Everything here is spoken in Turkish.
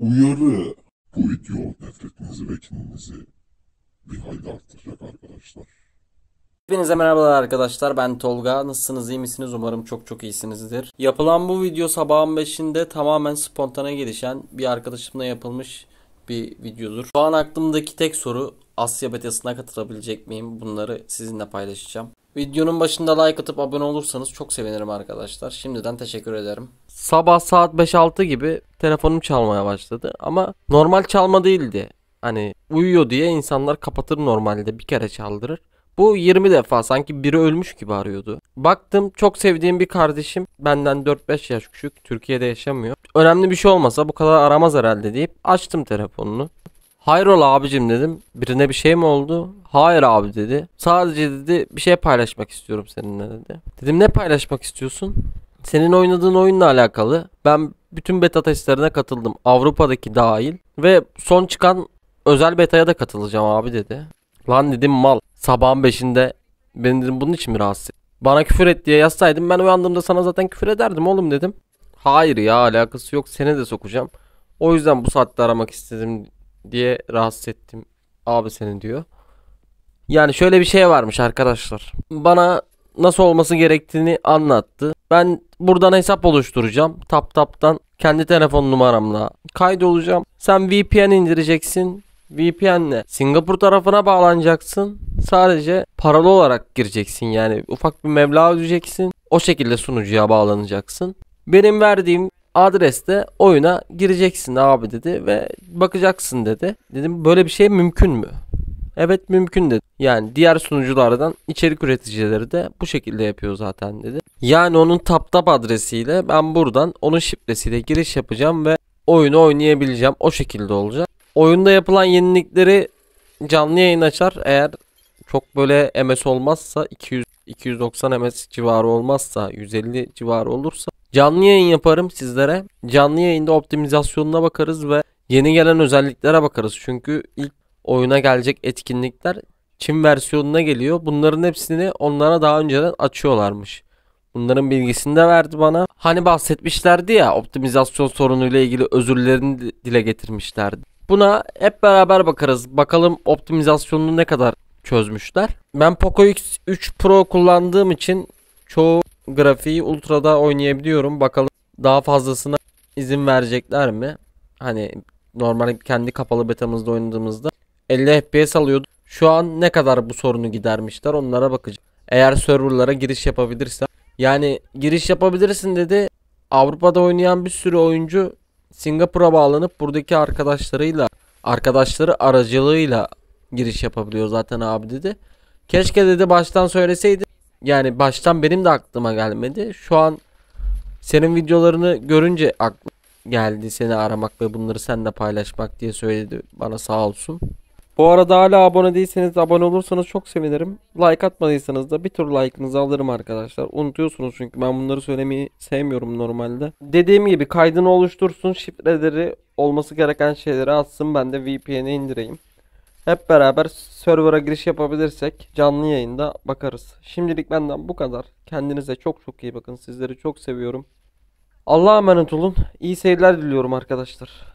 Uyarı. Bu video nefretinizi ve kininizi bir hayli arttıracak arkadaşlar. Hepinize merhabalar arkadaşlar ben Tolga. Nasılsınız iyi misiniz? Umarım çok çok iyisinizdir. Yapılan bu video sabahın 5'inde tamamen spontane gelişen bir arkadaşımla yapılmış bir videodur. Şu an aklımdaki tek soru Asya Betası'na katılabilecek miyim? Bunları sizinle paylaşacağım. Videonun başında like atıp abone olursanız çok sevinirim arkadaşlar. Şimdiden teşekkür ederim. Sabah saat 5-6 gibi telefonum çalmaya başladı ama normal çalma değildi. Hani uyuyor diye insanlar kapatır normalde bir kere çaldırır. Bu 20 defa sanki biri ölmüş gibi arıyordu. Baktım çok sevdiğim bir kardeşim benden 4-5 yaş küçük Türkiye'de yaşamıyor. Önemli bir şey olmasa bu kadar aramaz herhalde deyip açtım telefonunu. Hayrola abicim dedim. Birine bir şey mi oldu? Hayır abi dedi. Sadece dedi bir şey paylaşmak istiyorum seninle dedi. Dedim ne paylaşmak istiyorsun? Senin oynadığın oyunla alakalı. Ben bütün beta testlerine katıldım. Avrupa'daki dahil ve son çıkan özel betaya da katılacağım abi dedi. Lan dedim mal. Sabahın 5'inde beni dedim bunun için mi rahatsız et? Bana küfür et diye yazsaydım ben uyandığımda sana zaten küfür ederdim oğlum dedim. Hayır ya alakası yok seni de sokacağım. O yüzden bu saatte aramak istedim diye rahatsız ettim abi seni diyor. Yani şöyle bir şey varmış arkadaşlar. Bana nasıl olması gerektiğini anlattı. Ben Buradan hesap oluşturacağım. Tap taptan kendi telefon numaramla kaydolacağım. Sen VPN indireceksin, VPN'le Singapur tarafına bağlanacaksın. Sadece paralı olarak gireceksin yani ufak bir meblağ ödeyeceksin. O şekilde sunucuya bağlanacaksın. Benim verdiğim adreste oyuna gireceksin abi dedi ve bakacaksın dedi. Dedim böyle bir şey mümkün mü? Evet mümkün dedi. Yani diğer sunuculardan içerik üreticileri de bu şekilde yapıyor zaten dedi. Yani onun taptap adresiyle ben buradan onun şifresiyle giriş yapacağım ve oyunu oynayabileceğim. O şekilde olacak. Oyunda yapılan yenilikleri canlı yayın açar. Eğer çok böyle MS olmazsa 200 290 MS civarı olmazsa 150 civarı olursa canlı yayın yaparım sizlere. Canlı yayında optimizasyonuna bakarız ve yeni gelen özelliklere bakarız. Çünkü ilk oyuna gelecek etkinlikler Çin versiyonuna geliyor. Bunların hepsini onlara daha önceden açıyorlarmış. Bunların bilgisini de verdi bana. Hani bahsetmişlerdi ya optimizasyon sorunuyla ilgili özürlerini dile getirmişlerdi. Buna hep beraber bakarız. Bakalım optimizasyonunu ne kadar çözmüşler. Ben Poco X3 Pro kullandığım için çoğu grafiği ultrada oynayabiliyorum. Bakalım daha fazlasına izin verecekler mi? Hani normal kendi kapalı betamızda oynadığımızda 50 FPS alıyordu. Şu an ne kadar bu sorunu gidermişler onlara bakacağım. Eğer serverlara giriş yapabilirsem yani giriş yapabilirsin dedi. Avrupa'da oynayan bir sürü oyuncu Singapur'a bağlanıp buradaki arkadaşlarıyla arkadaşları aracılığıyla giriş yapabiliyor zaten abi dedi. Keşke dedi baştan söyleseydi. Yani baştan benim de aklıma gelmedi. Şu an senin videolarını görünce aklıma geldi seni aramak ve bunları seninle paylaşmak diye söyledi bana sağ olsun. Bu arada hala abone değilseniz abone olursanız çok sevinirim. Like atmadıysanız da bir tur like'ınızı alırım arkadaşlar. Unutuyorsunuz çünkü ben bunları söylemeyi sevmiyorum normalde. Dediğim gibi kaydını oluştursun şifreleri olması gereken şeyleri atsın ben de VPN'i e indireyim. Hep beraber server'a giriş yapabilirsek canlı yayında bakarız. Şimdilik benden bu kadar. Kendinize çok çok iyi bakın. Sizleri çok seviyorum. Allah'a emanet olun. İyi seyirler diliyorum arkadaşlar.